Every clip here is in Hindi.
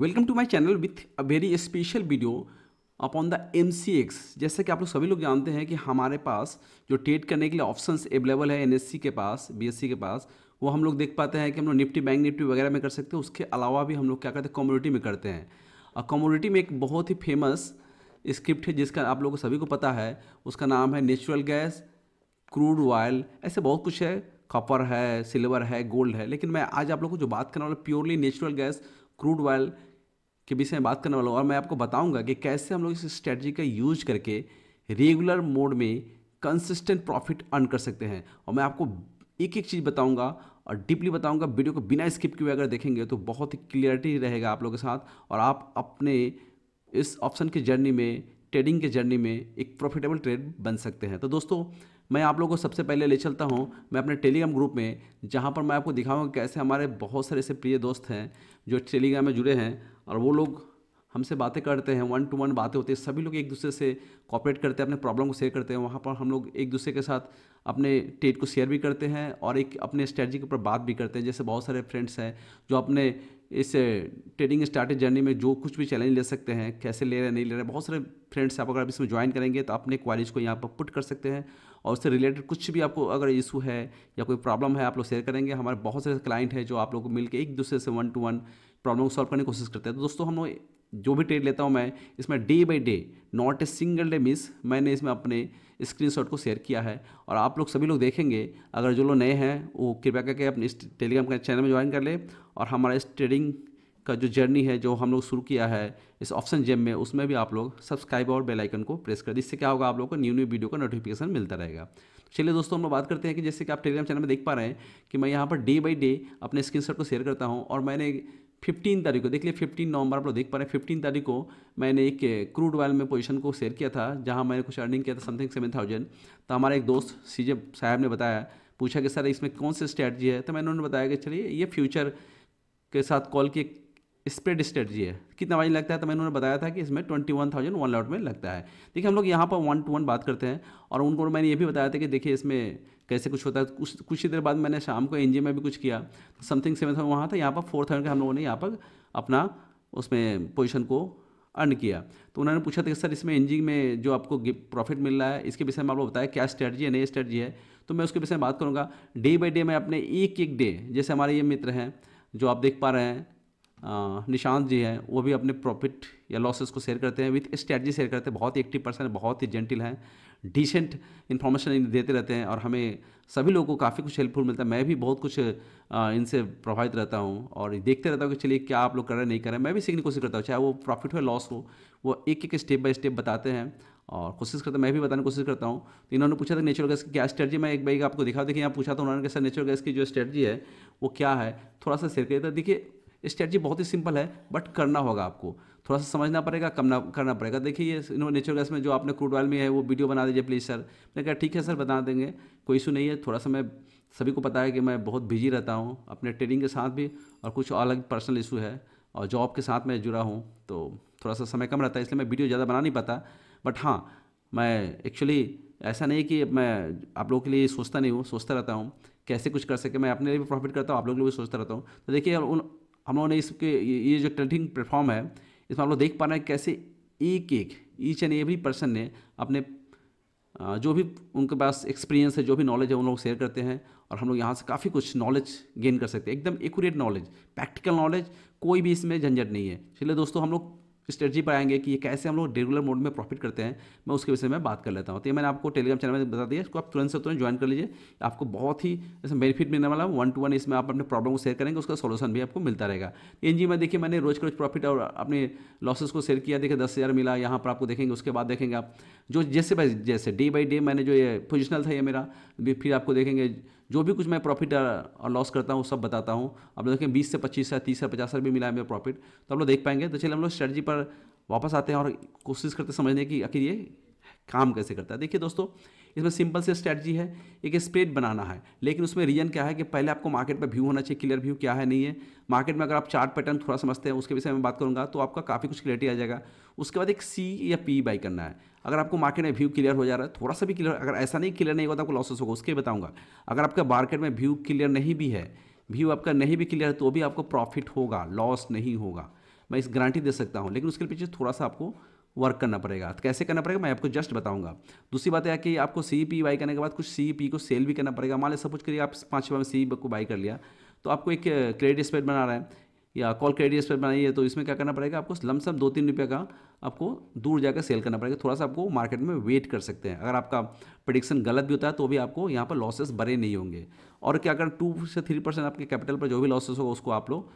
welcome to my channel with a very special video upon the M जैसे कि आप लोग सभी लोग जानते हैं कि हमारे पास जो ट्रेड करने के लिए ऑप्शंस अवेलेबल है एन के पास बी के पास वो हम लोग देख पाते हैं कि हम लोग निफ्टी बैंक निफ्टी वगैरह में कर सकते हैं उसके अलावा भी हम लोग क्या करते हैं कम्युनिटी में करते हैं और कम्युनिटी में एक बहुत ही फेमस स्क्रिप्ट है जिसका आप लोगों को सभी को पता है उसका नाम है नेचुरल गैस क्रूड ऑयल ऐसे बहुत कुछ है कॉपर है सिल्वर है गोल्ड है लेकिन मैं आज आप लोग को जो बात करने वाला purely natural gas crude oil के विषय में बात करने वाला हूँ और मैं आपको बताऊँगा कि कैसे हम लोग इस स्ट्रेटजी का यूज करके रेगुलर मोड में कंसिस्टेंट प्रॉफिट अर्न कर सकते हैं और मैं आपको एक एक चीज़ बताऊंगा और डीपली बताऊंगा वीडियो को बिना स्किप किए अगर देखेंगे तो बहुत ही क्लियरिटी रहेगा आप लोगों के साथ और आप अपने इस ऑप्शन की जर्नी में ट्रेडिंग के जर्नी में एक प्रॉफिटेबल ट्रेड बन सकते हैं तो दोस्तों मैं आप लोगों को सबसे पहले ले चलता हूँ मैं अपने टेलीग्राम ग्रुप में जहाँ पर मैं आपको दिखाऊँगा कैसे हमारे बहुत सारे ऐसे प्रिय दोस्त हैं जो टेलीग्राम में जुड़े हैं और वो लोग हमसे बातें करते हैं वन टू वन बातें होती है सभी लोग एक दूसरे से कॉपरेट करते हैं अपने प्रॉब्लम को शेयर करते हैं वहाँ पर हम लोग एक दूसरे के साथ अपने टेट को शेयर भी करते हैं और एक अपने स्ट्रैटी के ऊपर बात भी करते हैं जैसे बहुत सारे फ्रेंड्स हैं जो अपने इस ट्रेडिंग स्टार्टेड जर्नी में जो कुछ भी चैलेंज ले सकते हैं कैसे ले रहे हैं नहीं ले रहे हैं बहुत सारे फ्रेंड्स आप अगर आप इसमें ज्वाइन करेंगे तो अपने क्वालिज को यहाँ पर पुट कर सकते हैं और उससे रिलेटेड कुछ भी आपको अगर इशू है या कोई प्रॉब्लम है आप लोग शेयर करेंगे हमारे बहुत सारे क्लाइंट हैं जो आप लोग को मिलकर एक दूसरे से वन टू वन प्रॉब्लम को सॉल्व करने की कोशिश करते हैं तो दोस्तों हम लोग जो भी ट्रेड लेता हूँ मैं इसमें day by day not a single day miss मैंने इसमें अपने स्क्रीनशॉट को शेयर किया है और आप लोग सभी लोग देखेंगे अगर जो लोग नए हैं वो कृपया करके अपने इस टेलीग्राम चैनल में ज्वाइन कर ले और हमारा इस ट्रेडिंग का जो जर्नी है जो हम लोग शुरू किया है इस ऑप्शन जेम में उसमें भी आप लोग सब्सक्राइब और बेल आइकन को प्रेस कर इससे क्या होगा आप लोग को न्यू न्यू वीडियो का नोटिफिकेशन मिलता रहेगा चलिए दोस्तों हम लोग बात करते हैं कि जैसे कि आप टेलीग्राम चैनल में देख पा रहे हैं कि मैं यहाँ पर डे बाई डे अपने स्क्रीन को शेयर करता हूँ और मैंने फिफ्टीन तारीख को देख लिया फिफ्टीन नवंबर आप लोग देख पा रहे हैं फिफ्टीन तारीख को मैंने एक क्रूड ऑयल में पोजीशन को शेयर किया था जहाँ मैंने कुछ अर्निंग किया था समथिंग सेवन थाउजेंड तो हमारा एक दोस्त जे साहब ने बताया पूछा कि सर इसमें कौन सी स्ट्रैटी है तो मैंने उन्होंने बताया कि चलिए ये फ्यूचर के साथ कॉल की स्प्रेड स्ट्रेटजी है कितना वाइज लगता है तो मैंने उन्होंने बताया था कि इसमें twenty one thousand one lot में लगता है देखिए हम लोग यहाँ पर वन टू वन बात करते हैं और उनको मैंने ये भी बताया था कि देखिए इसमें कैसे कुछ होता है कुछ कुछ ही देर बाद मैंने शाम को एन में भी कुछ किया तो समथिंग सेवन थाउजेंड वहाँ था यहाँ पर फोर थाउजेंड का हम लोगों ने यहाँ पर अपना उसमें पोजिशन को अर्न किया तो उन्होंने पूछा था कि सर इसमें एनजी में जो आपको प्रॉफिट मिल रहा है इसके विषय में आपको बताया क्या स्ट्रेटजी है नई स्ट्रेटजी है तो मैं उसके विषय में बात करूँगा डे बाई डे मैं अपने एक एक डे जैसे हमारे ये मित्र हैं जो आप देख पा रहे हैं निशांत जी हैं वो भी अपने प्रॉफिट या लॉसेस को शेयर करते हैं विथ स्ट्रैटी शेयर करते हैं बहुत ही एक्टिव पर्सन है बहुत ही जेंटिल हैं डिसेंट इन्फॉर्मेशन देते रहते हैं और हमें सभी लोगों को काफ़ी कुछ हेल्पफुल मिलता है मैं भी बहुत कुछ इनसे प्रभावित रहता हूँ और देखते रहता हूँ कि चलिए क्या आप लोग कर रहे हैं नहीं कर रहे हैं मैं भी सीखने की कोशिश करता हूँ चाहे वो प्रॉफिट हो या लॉस हो वो एक एक स्टेप बाय स्टेप बताते हैं और कोशिश करता मैं भी बताने की कोशिश करता हूँ तो इन्होंने पूछा था नेचुरल गैस की क्या स्ट्रेटजी मैं एक बाइक आपको दिखा देखिए यहाँ पूछा था उन्होंने कैसा नेचुरल गैस की जो स्ट्रेटजी है वो क्या है थोड़ा सा शेयर करिए तो देखिए स्ट्रेटजी बहुत ही सिंपल है बट करना होगा आपको थोड़ा सा समझना पड़ेगा ना करना पड़ेगा देखिए ये नेचुरल गैस में जो आपने क्रूड ऑयल में है वो वीडियो बना दीजिए प्लीज़ सर मैंने कहा ठीक है सर बता देंगे कोई इशू नहीं है थोड़ा सा मैं सभी को पता है कि मैं बहुत बिजी रहता हूँ अपने ट्रेडिंग के साथ भी और कुछ अलग पर्सनल इशू है और जॉब के साथ मैं जुड़ा हूँ तो थोड़ा सा समय कम रहता है इसलिए मैं वीडियो ज़्यादा बना नहीं पाता बट हाँ मैं एक्चुअली ऐसा नहीं कि मैं आप लोगों के लिए सोचता नहीं हूँ सोचता रहता हूँ कैसे कुछ कर सके मैं अपने लिए भी प्रॉफिट करता हूँ आप लोग भी सोचता रहता हूँ तो देखिए उन हम लोगों ने इसके ये जो ट्रेडिंग प्लेटफॉर्म है इसमें हम लोग देख पा रहे हैं कैसे एक एक ईच एंड एवरी पर्सन ने अपने जो भी उनके पास एक्सपीरियंस है जो भी नॉलेज है उन लोग शेयर करते हैं और हम लोग यहाँ से काफ़ी कुछ नॉलेज गेन कर सकते हैं एकदम एक्यूरेट नॉलेज प्रैक्टिकल नॉलेज कोई भी इसमें झंझट नहीं है इसलिए दोस्तों हम लोग स्ट्रेटजी पर आएंगे कि ये कैसे हम लोग रेगुलर मोड में प्रॉफिट करते हैं मैं उसके विषय में बात कर लेता हूँ तो ये मैंने आपको टेलीग्राम चैनल में बता दिया इसको आप तुरंत से तुरंत ज्वाइन कर लीजिए आपको बहुत ही जैसे बेनिफिट मिलने वाला वन टू वन इसमें आप अपने प्रॉब्लम को शेयर करेंगे उसका सोल्यूशन भी आपको मिलता रहेगा तो एन में देखिए मैंने रोज का रोज प्रॉफिट और अपने लॉसेस को शेयर किया देखिए दस हज़ार मिला यहाँ पर आपको देखेंगे उसके बाद देखेंगे आप जो जैसे बाई जैसे डे बाई डे मैंने जो ये पोजिशनल था ये मेरा फिर आपको देखेंगे जो भी कुछ मैं प्रॉफिट और लॉस करता हूँ सब बताता हूँ आप लोग देखें बीस से पच्चीस से तीस से पचास भी मिला है मेरा प्रॉफिट तो आप लोग देख पाएंगे तो चलिए हम लोग स्ट्रेटजी पर वापस आते हैं और कोशिश करते समझने की आखिर ये काम कैसे करता है देखिए दोस्तों इसमें सिंपल से स्ट्रैटी है एक स्प्रेड बनाना है लेकिन उसमें रीजन क्या है कि पहले आपको मार्केट में व्यू होना चाहिए क्लियर व्यू क्या है नहीं है मार्केट में अगर आप चार्ट पैटर्न थोड़ा समझते हैं उसके विषय में बात करूँगा तो आपका काफ़ी कुछ क्लियरिटी आ जाएगा उसके बाद एक सी या पी बाई करना है अगर आपको मार्केट में व्यू क्लियर हो जा रहा है थोड़ा सा भी क्लियर अगर ऐसा नहीं क्लियर नहीं होगा तो आपको लॉसेस होगा उसके बताऊँगा अगर आपका मार्केट में व्यू क्लियर नहीं भी है व्यू आपका नहीं भी क्लियर है तो भी आपको प्रॉफिट होगा लॉस नहीं होगा मैं इस गारंटी दे सकता हूँ लेकिन उसके पीछे थोड़ा सा आपको वर्क करना पड़ेगा तो कैसे करना पड़ेगा मैं आपको जस्ट बताऊंगा दूसरी बात है कि आपको सी पी बाई करने के बाद कुछ सी पी e को सेल भी करना पड़ेगा मान सब सपोज करिए आप पाँच में सी को बाई कर लिया तो आपको एक क्रेडिट स्पेड बना रहा है या कॉल क्रेडिट स्पेड बनाई है तो इसमें क्या करना पड़ेगा आपको लमसम दो तीन रुपये का आपको दूर जाकर सेल करना पड़ेगा थोड़ा सा आपको मार्केट में वेट कर सकते हैं अगर आपका प्रडिक्शन गलत भी होता है तो भी आपको यहाँ पर लॉसेस बड़े नहीं होंगे और क्या अगर टू से थ्री परसेंट आपके कैपिटल पर जो भी लॉसेस होगा उसको आप लोग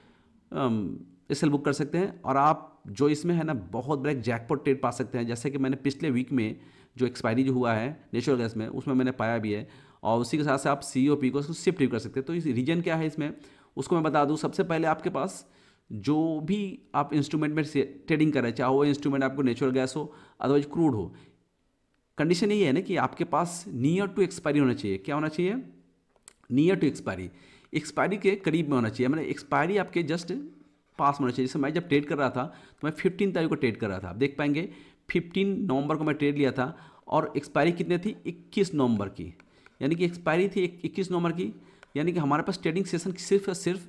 इसल बुक कर सकते हैं और आप जो इसमें है ना बहुत बड़े जैकपॉट ट्रेड पा सकते हैं जैसे कि मैंने पिछले वीक में जो एक्सपायरी जो हुआ है नेचुरल गैस में उसमें मैंने पाया भी है और उसी के साथ साथ आप सी ओ पी को शिफ्ट भी कर सकते हैं तो इस रीजन क्या है इसमें उसको मैं बता दूँ सबसे पहले आपके पास जो भी आप इंस्ट्रूमेंट में ट्रेडिंग कर रहे हैं चाहे वो इंस्ट्रूमेंट आपको नेचुरल गैस हो अदरवाइज क्रूड हो कंडीशन यही है ना कि आपके पास नियर टू एक्सपायरी होना चाहिए क्या होना चाहिए नियर टू एक्सपायरी एक्सपायरी के करीब में होना चाहिए मैंने एक्सपायरी आपके जस्ट पास होना चाहिए जैसे मैं जब ट्रेड कर रहा था तो मैं फिफ्टीन तारीख को ट्रेड कर रहा था आप देख पाएंगे फिफ्टीन नवंबर को मैं ट्रेड लिया था और एक्सपायरी कितने थी इक्कीस नवंबर की यानी कि एक्सपायरी थी इक्कीस नवंबर की यानी कि हमारे पास ट्रेडिंग सेशन सिर्फ सिर्फ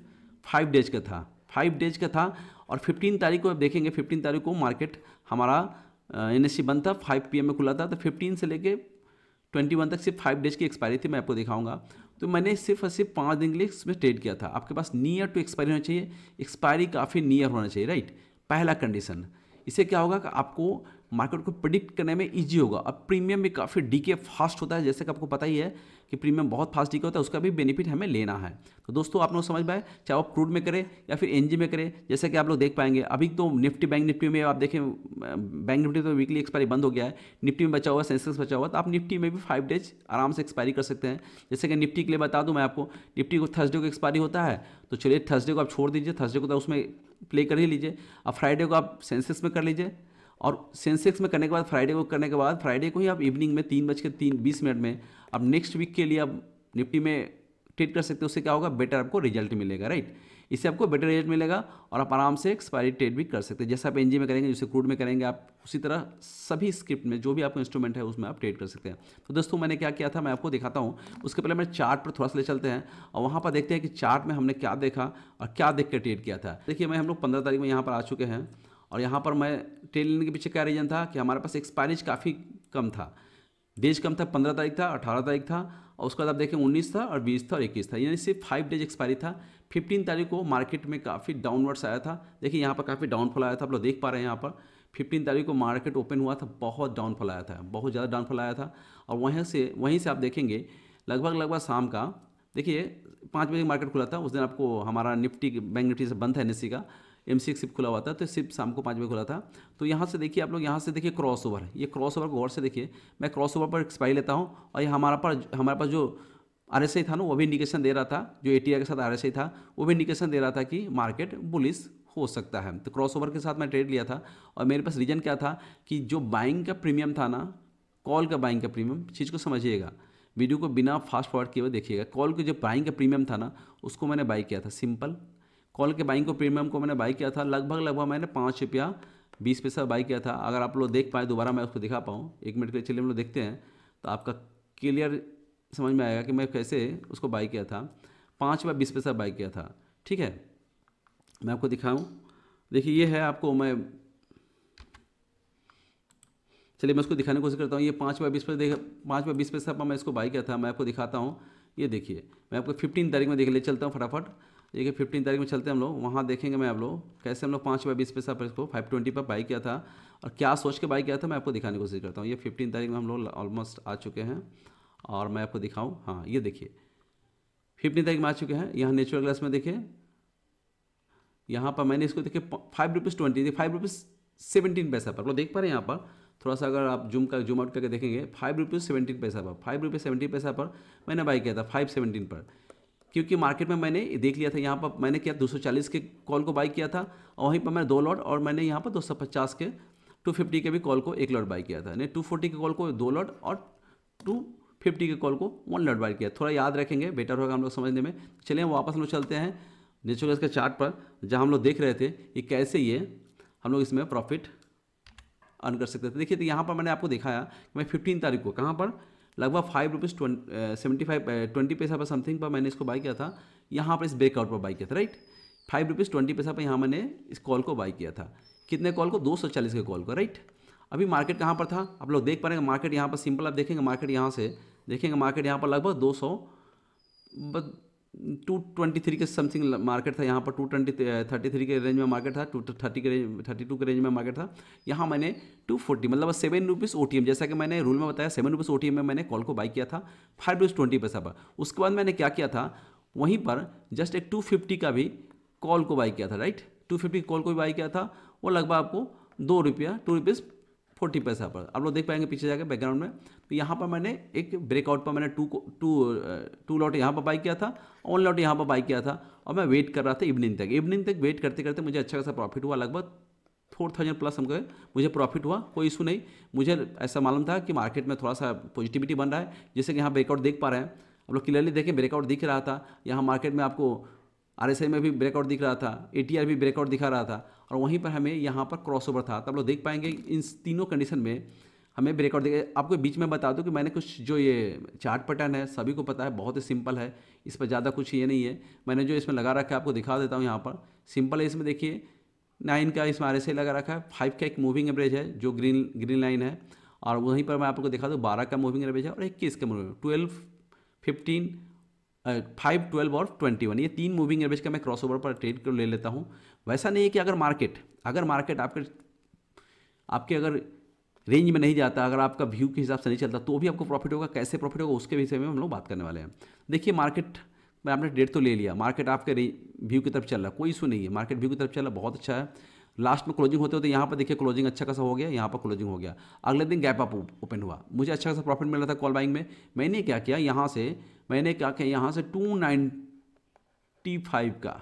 फाइव डेज का था फाइव डेज का था और फिफ्टीन तारीख को आप देखेंगे फिफ्टीन तारीख को मार्केट हमारा एन एस e बंद था फाइव पी में खुला था तो फिफ्टीन से लेके ट्वेंटी वन तक सिर्फ फाइव डेज की एक्सपायरी थी मैं आपको दिखाऊंगा तो मैंने सिर्फ और सिर्फ पाँच दिन के लिए इसमें ट्रेड किया था आपके पास नियर टू एक्सपायरी होना चाहिए एक्सपायरी काफ़ी नियर होना चाहिए राइट पहला कंडीशन इससे क्या होगा कि आपको मार्केट को प्रिडिक्ट करने में ईजी होगा अब प्रीमियम भी काफ़ी डीके फास्ट होता है जैसे कि आपको पता ही है कि प्रीमियम बहुत फास्ट डीके होता है उसका भी बेनिफिट हमें लेना है तो दोस्तों आप लोग समझ पाए चाहे आप क्रूड में करें या फिर एनजी में करें जैसे कि आप लोग देख पाएंगे अभी तो निफ्टी बैंक निफ्टी में आप देखें बैंक निफ्टी तो वीकली एक्सपायरी बंद हो गया है निफ्टी में बचा हुआ सेंसेक्स बचा हुआ तो आप निफ्टी में भी फाइव डेज आराम से एक्सपायरी कर सकते हैं जैसे कि निफ्टी के लिए बता दूँ मैं आपको निफ्टी को थर्सडे को एक्सपायरी होता है तो चलिए थर्सडे को आप छोड़ दीजिए थर्सडे को तो उसमें प्ले कर ही लीजिए अब फ्राइडे को आप सेंसेक्स में कर लीजिए और सेंसेक्स में करने के बाद फ्राइडे को करने के बाद फ्राइडे को ही आप इवनिंग में तीन बज के तीन बीस मिनट में अब नेक्स्ट वीक के लिए आप निफ्टी में ट्रेड कर सकते हो उससे क्या होगा बेटर आपको रिजल्ट मिलेगा राइट इससे आपको बेटर रिजल्ट मिलेगा और आप आराम से एक्सपायरी ट्रेड भी कर सकते हैं जैसे आप एनजी में करेंगे जैसे क्रूड में करेंगे आप उसी तरह सभी स्क्रिप्ट में जो भी आपका इंस्ट्रूमेंट है उसमें आप ट्रेड कर सकते हैं तो दोस्तों मैंने क्या किया था मैं आपको दिखाता हूँ उसके पहले मैं चार्ट पर थोड़ा सा ले चलते हैं और वहाँ पर देखते हैं कि चार्ट में हमने क्या देखा और क्या देख कर ट्रेड किया था देखिए मैं हम लोग पंद्रह तारीख में यहाँ पर आ चुके हैं और यहाँ पर मैं ट्रेड लेने के पीछे क्या रीजन था कि हमारे पास एक्सपायरीज काफ़ी कम था डेज कम था पंद्रह तारीख था अठारह तारीख था और उसके बाद आप देखें उन्नीस था और बीस था और इक्कीस था यानी सिर्फ फाइव डेज एक्सपायरी था फिफ्टीन तारीख को मार्केट में काफ़ी डाउनवर्ड्स आया था देखिए यहाँ पर काफ़ी डाउनफॉल आया था आप लोग देख पा रहे हैं यहाँ पर फिफ्टीन तारीख को मार्केट ओपन हुआ था बहुत डाउनफॉल आया था बहुत ज़्यादा डाउनफॉल आया था और वहीं से वहीं से आप देखेंगे लगभग लगभग शाम का देखिए पाँच बजे मार्केट खुला था उस दिन आपको हमारा निफ्टी बैंक निफ्टी से बंद था एन का एम सी सिप खुला हुआ था तो सिप शाम को पाँच बजे खुला था तो यहाँ से देखिए आप लोग यहाँ से देखिए क्रॉस ओवर ये क्रॉस ओवर को गौर से देखिए मैं क्रॉस ओवर पर एक्सपायरी लेता हूँ और ये हमारा पर हमारे पास जो आर एस आई था ना वो भी इंडिकेशन दे रहा था जो ए के साथ आर एस आई था वो भी इंडिकेशन दे रहा था कि मार्केट बुलिस हो सकता है तो क्रॉसओवर के साथ मैं ट्रेड लिया था और मेरे पास रीजन क्या था कि जो बाइंग का प्रीमियम था ना कॉल का बाइंग का प्रीमियम चीज़ को समझिएगा वीडियो को बिना फास्ट फॉरवर्ड किए हुए देखिएगा कॉल के जो बाइंग का प्रीमियम था ना उसको मैंने बाई किया था सिंपल कॉल के बाइंग को प्रीमियम को मैंने बाई किया था लगभग लगभग मैंने पाँच रुपया बीस पैसा बाई किया था अगर आप लोग देख पाए दोबारा मैं उसको दिखा पाऊँ एक मिनट के लिए चलिए हम लोग देखते हैं तो आपका क्लियर समझ में आएगा कि मैं कैसे उसको बाई किया था पाँच बाय बीस पैसा बाई किया था ठीक है मैं आपको दिखाऊँ देखिए ये है आपको मैं चलिए मैं उसको दिखाने की कोशिश करता हूँ ये पाँच बाई बीस पैसा देख पाँच बाई बीस पैसा मैं इसको बाई किया था मैं आपको दिखाता हूँ ये देखिए मैं आपको फिफ्टीन तारीख में देख ले चलता हूँ फटाफट देखिए फिफ्टीन तारीख में चलते हैं हम लोग वहाँ देखेंगे मैं आप लोग कैसे हम लोग पाँच बाई बीस पैसा पर इसको फाइव ट्वेंटी पर बाई किया था और क्या सोच के बाई किया था मैं आपको दिखाने की कोशिश करता हूँ ये फिफ्टीन तारीख में हम लोग ऑलमोस्ट आ चुके हैं और मैं आपको दिखाऊँ हाँ ये देखिए फिफ्टी तारीख में आ चुके हैं यहाँ नेचुरल ग्लास में देखिए यहाँ पर मैंने इसको देखिए five rupees twenty five rupees seventeen पैसा पर लोग देख पा रहे हैं यहाँ पर थोड़ा सा अगर आप जूम का जूम आउट करके देखेंगे फाइव रुपीज़ सेवेंटीन पैसा पर फाइव रुपीज़ सेवेंटी पैसा पर मैंने बाई किया था फाइव सेवेंटीन पर क्योंकि मार्केट में मैंने देख लिया था यहाँ पर मैंने क्या चालीस के कॉल को बाई किया था और वहीं पर मैंने दो लॉट और मैंने यहाँ पर पचास के 250 के भी कॉल को एक लॉट बाई किया था यानी 240 के कॉल को दो लॉट और टू फिफ्टी के कॉल को वन लॉट बाय किया थोड़ा याद रखेंगे बेटर होगा हम लोग समझने में चलिए वापस हम लोग चलते हैं नेचुरल गैस के चार्ट पर जहाँ हम लोग देख रहे थे कि कैसे ये हम लोग इसमें प्रॉफिट अर्न कर सकते थे देखिए तो यहाँ पर मैंने आपको दिखाया कि मैं फिफ्टीन तारीख को कहाँ पर लगभग five rupees seventy five twenty पैसा पर समथिंग पर मैंने इसको बाई किया था यहाँ पर इस ब्रेकआउट पर बाई किया था राइट फाइव रुपीज़ ट्वेंटी पैसा पर यहाँ मैंने इस कॉल को बाई किया था कितने कॉल को दो सौ चालीस के कॉल को राइट अभी मार्केट कहाँ पर था आप लोग देख पा रहे हैं मार्केट यहाँ पर सिंपल आप देखेंगे मार्केट यहाँ से देखेंगे मार्केट यहाँ पर लगभग दो सौ टू ट्वेंटी थ्री के समथिंग मार्केट था यहाँ पर टू ट्वेंटी थर्टी थ्री के रेंज में मार्केट था टू थर्टी के रेंज थर्टी टू के रेंज में मार्केट था यहाँ मैंने टू फोर्टी मतलब सेवन रुपीज़ ओ जैसा कि मैंने रूल में बताया सेवन रुपीज़ ओ में मैंने कॉल को बाई किया था फाइव रुपीज़ ट्वेंटी पैसा पर उसके बाद मैंने क्या किया था वहीं पर जस्ट एक टू फिफ्टी का भी कॉल को बाई किया था राइट टू फिफ्टी कॉल को भी बाई किया था वो लगभग आपको दो रुपया टू रुपीज़ फोर्टी पैसा पर आप लोग देख पाएंगे पीछे जाके बैकग्राउंड में तो यहाँ पर मैंने एक ब्रेकआउट पर मैंने टू टू टू लॉट यहाँ पर बाई किया था ऑन लॉट यहाँ पर बाई किया था और मैं वेट कर रहा था इवनिंग तक इवनिंग तक वेट करते करते मुझे अच्छा खासा प्रॉफिट हुआ लगभग फोर थाउजेंड प्लस हमको मुझे प्रॉफिट हुआ कोई इशू नहीं मुझे ऐसा मालूम था कि मार्केट में थोड़ा सा पॉजिटिविटी बन रहा है जैसे कि यहाँ ब्रेकआउट देख पा रहे हैं आप लोग क्लियरली देखें ब्रेकआउट दिख रहा था यहाँ मार्केट में आपको आर में भी ब्रेकआउट दिख रहा था ए भी ब्रेकआउट दिखा रहा था और वहीं पर हमें यहाँ पर क्रॉस ओवर था तब तो लोग देख पाएंगे इन तीनों कंडीशन में हमें ब्रेकआउट दिखे आपको बीच में बता दूं कि मैंने कुछ जो ये चार्ट पैटर्न है सभी को पता है बहुत ही सिंपल है इस पर ज़्यादा कुछ ये नहीं है मैंने जो इसमें लगा रखा है आपको दिखा देता हूँ यहाँ पर सिंपल है इसमें देखिए नाइन का इसमें आर लगा रखा है फाइव का एक मूविंग एवरेज है जो ग्रीन ग्रीन लाइन है और वहीं पर मैं आपको दिखा दूँ बारह का मूविंग एवरेज है और इक्कीस का moving twelve fifteen five twelve और ट्वेंटी वन ये तीन मूविंग एवरेज का मैं क्रॉसओवर पर ट्रेड कर ले लेता हूँ वैसा नहीं है कि अगर मार्केट अगर मार्केट आपके आपके अगर रेंज में नहीं जाता अगर आपका व्यू के हिसाब से नहीं चलता तो भी आपको प्रॉफिट होगा कैसे प्रॉफिट होगा उसके विषय में हम लोग बात करने वाले हैं देखिए मार्केट में आपने डेट तो ले लिया मार्केट आपके व्यू की तरफ चल रहा है कोई इशू नहीं है मार्केट व्यू की तरफ चल रहा है बहुत अच्छा है लास्ट में क्लोजिंग होते होते यहाँ पर देखिए क्लोजिंग अच्छा खासा हो गया यहाँ पर क्लोजिंग हो गया अगले दिन गैप अप ओपन हुआ मुझे अच्छा खासा प्रॉफिट मिल रहा था कॉल बाइंग में मैंने क्या किया यहाँ से मैंने क्या किया यहाँ से टू नाइन्टी फाइव का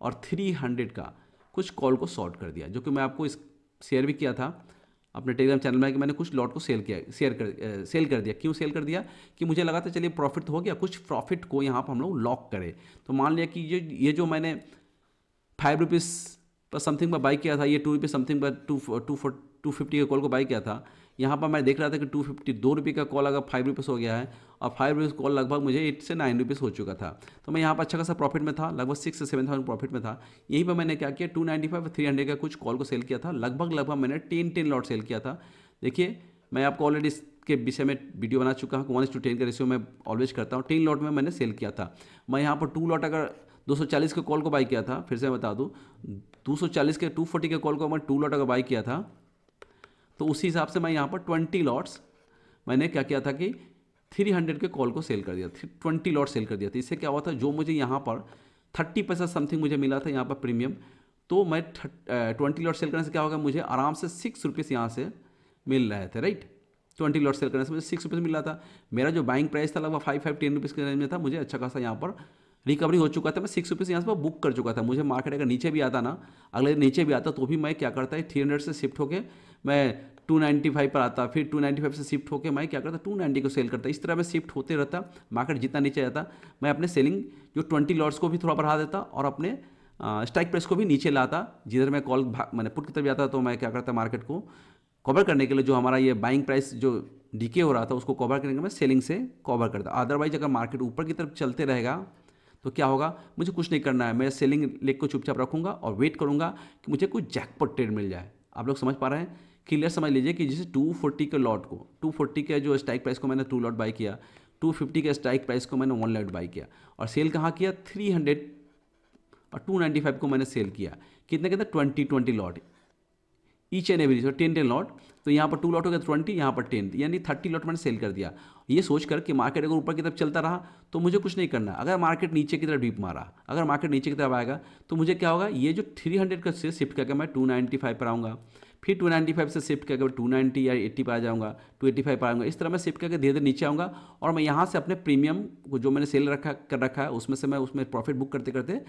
और थ्री हंड्रेड का कुछ कॉल को शॉर्ट कर दिया जो कि मैं आपको इस शेयर भी किया था अपने टेलीग्राम चैनल में कि मैंने कुछ लॉट को सेल किया शेयर कर सेल कर दिया क्यों सेल कर दिया कि मुझे लगा था चलिए प्रॉफिट हो गया कुछ प्रॉफिट को यहाँ पर हम लोग लॉक करें तो मान लिया कि ये ये जो मैंने फाइव रुपीज़ पर समथिंग पर बाई किया था ये टू रुपीज़ समथिंग पर टू टू टू फिफ्टी के कॉल को बाई किया था यहाँ पर मैं देख रहा था कि टू फिफ्टी दो रुपये का कॉल अगर फाइव रुपीज़ हो गया है और फाइव रुपीज़ कॉल लगभग मुझे एट से नाइन रुपीज़ हो चुका था तो मैं यहाँ पर अच्छा खासा प्रॉफिट में था लगभग सिक्स से सेवन थाउजेंड प्रॉफिट में था यहीं पर मैंने क्या किया two ninety five three hundred का कुछ कॉल को सेल किया था लगभग लगभग मैंने टेन टेन लॉट सेल किया था देखिए मैं आपको ऑलरेडी इसके विषय में वीडियो बना चुका हूँ वन इस टू टेन का रेशियो मैं ऑलवेज करता हूँ टेन लॉट में मैंने सेल किया था मैं यहाँ पर टू लॉट अगर 240 के कॉल को बाई किया था फिर से मैं बता दूँ 240 के 240 के कॉल को मैं टू लॉट अगर बाई किया था तो उसी हिसाब से मैं यहाँ पर ट्वेंटी लॉट्स मैंने क्या किया था कि थ्री हंड्रेड के कॉल को सेल कर दिया ट्वेंटी लॉट सेल कर दिया था तो इससे क्या हुआ था जो मुझे यहाँ पर थर्टी पैसा समथिंग मुझे मिला था यहाँ पर प्रीमियम तो मैं ट्वेंटी लॉट सेल करने से क्या होगा मुझे आराम से सिक्स रुपीज़ यहाँ से मिल रहे थे राइट ट्वेंटी लॉट सेल करने से मुझे सिक्स रुपीज़ मिला था मेरा जो बाइंग प्राइस था लगभग फाइव फाइव टेन रुपीज़ के रेंज में था मुझे अच्छा खासा यहाँ पर रिकवरी हो चुका था मैं सिक्स रुपीज़ यहाँ पर बुक कर चुका था मुझे मार्केट अगर नीचे भी आता ना अगले दिन नीचे भी आता तो भी मैं क्या करता है थ्री हंड्रेड से शिफ्ट होकर मैं टू नाइन्टी फाइव पर आता फिर टू नाइन्टी फाइव से शिफ्ट होकर मैं क्या करता टू नाइन्टी को सेल करता इस तरह मैं शिफ्ट होते रहता मार्केट जितना नीचे जाता मैं अपने सेलिंग जो ट्वेंटी लॉट्स को भी थोड़ा बढ़ा देता और अपने स्ट्राइक प्राइस को भी नीचे लाता जिधर मैं कॉल मैंने पुट की तरफ जाता तो मैं क्या करता मार्केट को कवर करने के लिए जो हमारा ये बाइंग प्राइस जो डीके हो रहा था उसको कवर करने के लिए मैं सेलिंग से कवर करता अदरवाइज अगर मार्केट ऊपर की तरफ चलते रहेगा तो क्या होगा मुझे कुछ नहीं करना है मैं सेलिंग लेग को चुपचाप रखूँगा और वेट करूँगा कि मुझे कोई जैकपॉट ट्रेड मिल जाए आप लोग समझ पा रहे हैं क्लियर समझ लीजिए कि जैसे 240 के लॉट को 240 के जो स्ट्राइक प्राइस को मैंने टू लॉट बाई किया 250 के स्ट्राइक प्राइस को मैंने वन लॉट बाई किया और सेल कहाँ किया 300 और 295 को मैंने सेल किया कितने कितने twenty twenty lot each and every ten ten lot तो यहाँ पर टू लॉट हो गया ट्वेंटी यहाँ पर टेन यानी थर्टी लॉट मैंने सेल कर दिया ये सोच कर कि मार्केट अगर ऊपर की तरफ चलता रहा तो मुझे कुछ नहीं करना अगर मार्केट नीचे की तरफ डीप मारा अगर मार्केट नीचे की तरफ आएगा तो मुझे क्या होगा ये जो थ्री हंड्रेड का से शिफ्ट करके मैं टू नाइन्टी फाइव पर आऊँगा फिर 295 से शिफ्ट करके 290 या 80 पर आ जाऊंगा 285 पर आऊँगा इस तरह मैं शिफ्ट करके धीरे धीरे नीचे आऊँगा और मैं यहाँ से अपने प्रीमियम को जो मैंने सेल रखा कर रखा है उसमें से मैं उसमें प्रॉफिट बुक करते करते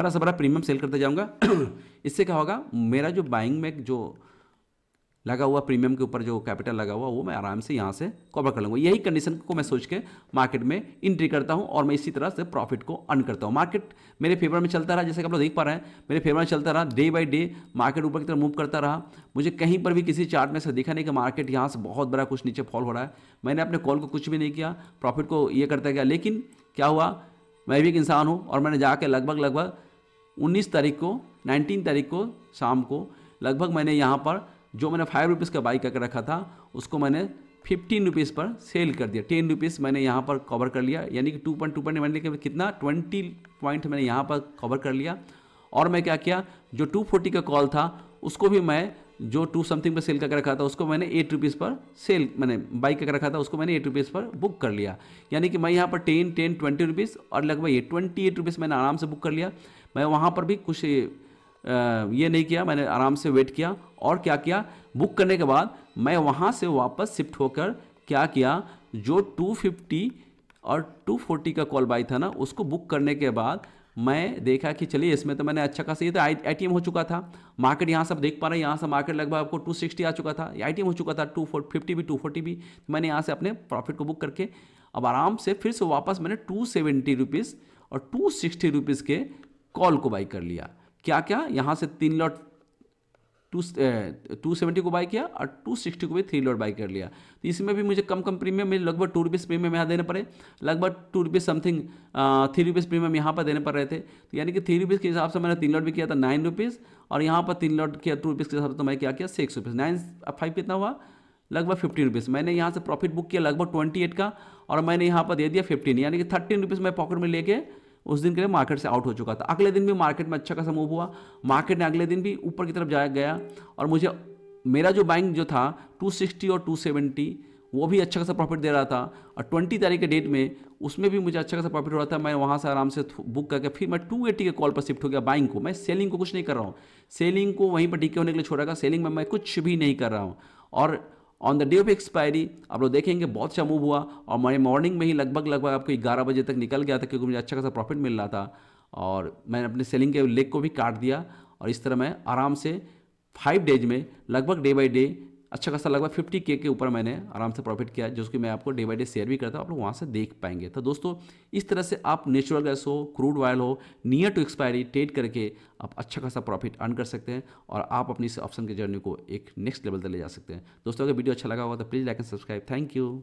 बड़ा सा बड़ा प्रीमियम सेल करते जाऊँगा इससे क्या होगा मेरा जो बाइंग में जो लगा हुआ प्रीमियम के ऊपर जो कैपिटल लगा हुआ वो मैं आराम से यहाँ से कवर कर लूँगा यही कंडीशन को मैं सोच के मार्केट में इंट्री करता हूँ और मैं इसी तरह से प्रॉफिट को अर्न करता हूँ मार्केट मेरे फेवर में चलता रहा जैसे कि आप लोग देख पा रहे हैं मेरे फेवर में चलता रहा डे बाई डे मार्केट ऊपर की तरफ मूव करता रहा मुझे कहीं पर भी किसी चार्ट में से देखा नहीं कि मार्केट यहाँ से बहुत बड़ा कुछ नीचे फॉल हो रहा है मैंने अपने कॉल को कुछ भी नहीं किया प्रॉफिट को ये करता गया लेकिन क्या हुआ मैं भी एक इंसान हूँ और मैंने जाके लगभग लगभग 19 तारीख को 19 तारीख को शाम को लगभग मैंने यहाँ पर जो मैंने फाइव रुपीज़ का बाई करके रखा था उसको मैंने फिफ्टीन रुपीज़ पर सेल कर दिया टेन रुपीज़ मैंने यहाँ पर कवर कर लिया यानी कि टू पॉइंट टू पॉइंट मैंने कितना ट्वेंटी पॉइंट मैंने यहाँ पर कवर कर लिया और मैं क्या किया जो टू फोर्टी का कॉल था उसको भी मैं जो टू समथिंग पर सेल करके रखा था उसको मैंने एट रुपीज़ पर सेल मैंने बाई करके रखा था उसको मैंने एट रुपीज़ पर बुक कर लिया यानी कि मैं यहाँ पर टेन टेन ट्वेंटी रुपीज़ और लगभग ये ट्वेंटी एट रुपीज़ मैंने आराम से बुक कर लिया मैं वहाँ पर भी कुछ ये नहीं किया मैंने आराम से वेट किया और क्या किया बुक करने के बाद मैं वहाँ से वापस शिफ्ट होकर क्या किया जो 250 और 240 का कॉल बाई था ना उसको बुक करने के बाद मैं देखा कि चलिए इसमें तो मैंने अच्छा खासा ये तो आई आई हो चुका था मार्केट यहाँ से आप देख पा रहे हैं यहाँ से मार्केट लगभग आपको 260 आ चुका था आई हो चुका था टू फिफ्टी भी टू भी तो मैंने यहाँ से अपने प्रॉफिट को बुक करके अब आराम से फिर से वापस मैंने टू सेवेंटी रुपीज़ और टू सिक्सटी रुपीज़ के कॉल को बाई कर लिया क्या क्या यहाँ से तीन लॉट टू टू सेवेंटी को बाई किया और टू सिक्सटी को भी थ्री लॉट बाई कर लिया तो इसमें भी मुझे कम कम प्रीमियम मुझे लगभग टू रुपीज़ प्रीमियम यहाँ देने पड़े लगभग two rupees something three rupees premium यहाँ पर देने पड़ रहे थे तो यानी कि थ्री रुपीज़ के हिसाब से मैंने तीन लॉट भी किया था नाइन रुपीज़ और यहाँ पर तीन लॉट किया टू रुपीज़ के हिसाब से तो मैं क्या किया सिक्स रुपीज़ नाइन फाइव कितना हुआ लगभग फिफ्टीन रुपीज़ मैंने यहाँ से प्रॉफिट बुक किया लगभग ट्वेंटी एट का और मैंने यहाँ पर दे दिया फिफ्टीन यानी कि थर्टीन रुपीज़ मैं पॉकेट में लेके उस दिन के लिए मार्केट से आउट हो चुका था अगले दिन भी मार्केट में अच्छा खासा मूव हुआ मार्केट ने अगले दिन भी ऊपर की तरफ जाया गया और मुझे मेरा जो बैंक जो था 260 और 270 वो भी अच्छा खासा प्रॉफिट दे रहा था और 20 तारीख के डेट में उसमें भी मुझे अच्छा खासा प्रॉफिट हो रहा था मैं वहाँ से आराम से बुक करके फिर मैं 280 के कॉल पर शिफ्ट हो गया बाइंग को मैं सेलिंग को कुछ नहीं कर रहा हूँ सेलिंग को वहीं पर डीके होने के लिए छोड़ा गया सेलिंग में मैं कुछ भी नहीं कर रहा हूँ और on the day of expiry आप लोग देखेंगे बहुत अच्छा मूव हुआ और मैं मॉर्निंग में ही लगभग लगभग आपको ग्यारह बजे तक निकल गया था क्योंकि मुझे अच्छा खासा प्रॉफिट मिल रहा था और मैंने अपने सेलिंग के लेग को भी काट दिया और इस तरह मैं आराम से फाइव डेज में लगभग डे बाई डे अच्छा खासा लगभग फिफ्टी के के ऊपर मैंने आराम से प्रॉफिट किया जो कि मैं आपको डे बाई डे शेयर भी करता हूँ आप लोग वहाँ से देख पाएंगे तो दोस्तों इस तरह से आप नेचुरल गैस हो क्रूड ऑयल हो नियर टू एक्सपायरी ट्रेड करके आप अच्छा खासा प्रॉफिट अर्न कर सकते हैं और आप अपनी इस ऑप्शन की जर्नी को एक नेक्स्ट लेवल तक ले जा सकते हैं दोस्तों अगर वीडियो अच्छा लगा हुआ तो please like and subscribe thank you